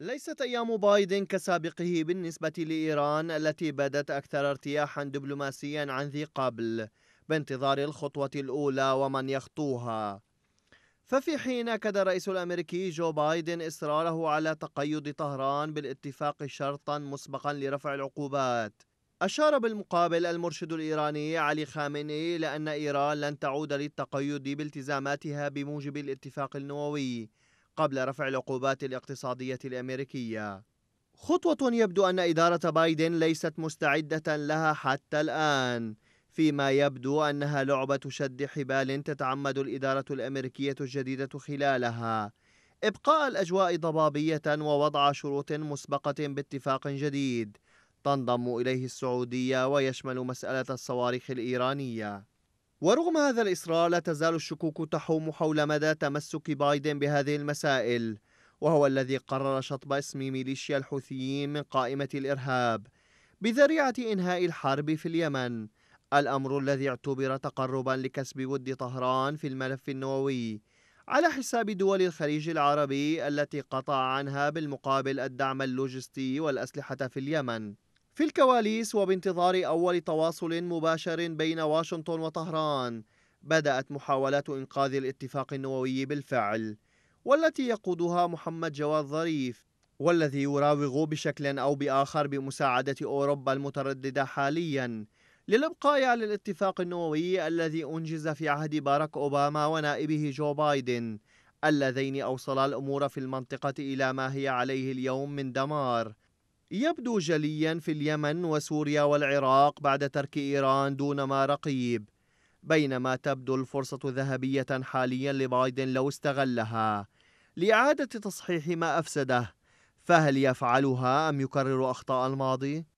ليست أيام بايدن كسابقه بالنسبة لإيران التي بدت أكثر ارتياحا دبلوماسيا عن ذي قبل بانتظار الخطوة الأولى ومن يخطوها ففي حين أكد الرئيس الأمريكي جو بايدن إصراره على تقيد طهران بالاتفاق شرطا مسبقا لرفع العقوبات أشار بالمقابل المرشد الإيراني علي خامنئي لأن إيران لن تعود للتقيد بالتزاماتها بموجب الاتفاق النووي قبل رفع العقوبات الاقتصادية الأمريكية خطوة يبدو أن إدارة بايدن ليست مستعدة لها حتى الآن فيما يبدو أنها لعبة شد حبال تتعمد الإدارة الأمريكية الجديدة خلالها إبقاء الأجواء ضبابية ووضع شروط مسبقة باتفاق جديد تنضم إليه السعودية ويشمل مسألة الصواريخ الإيرانية ورغم هذا الإصرار لا تزال الشكوك تحوم حول مدى تمسك بايدن بهذه المسائل وهو الذي قرر شطب اسم ميليشيا الحوثيين من قائمة الإرهاب بذريعة إنهاء الحرب في اليمن الأمر الذي اعتبر تقربا لكسب ود طهران في الملف النووي على حساب دول الخليج العربي التي قطع عنها بالمقابل الدعم اللوجستي والأسلحة في اليمن في الكواليس وبانتظار أول تواصل مباشر بين واشنطن وطهران بدأت محاولات إنقاذ الاتفاق النووي بالفعل والتي يقودها محمد جواد ظريف والذي يراوغ بشكل أو بآخر بمساعدة أوروبا المترددة حالياً للابقاء على الاتفاق النووي الذي انجز في عهد باراك اوباما ونائبه جو بايدن اللذين اوصلا الامور في المنطقه الى ما هي عليه اليوم من دمار يبدو جليا في اليمن وسوريا والعراق بعد ترك إيران دون ما رقيب بينما تبدو الفرصة ذهبية حاليا لبايدن لو استغلها لإعادة تصحيح ما أفسده فهل يفعلها أم يكرر أخطاء الماضي؟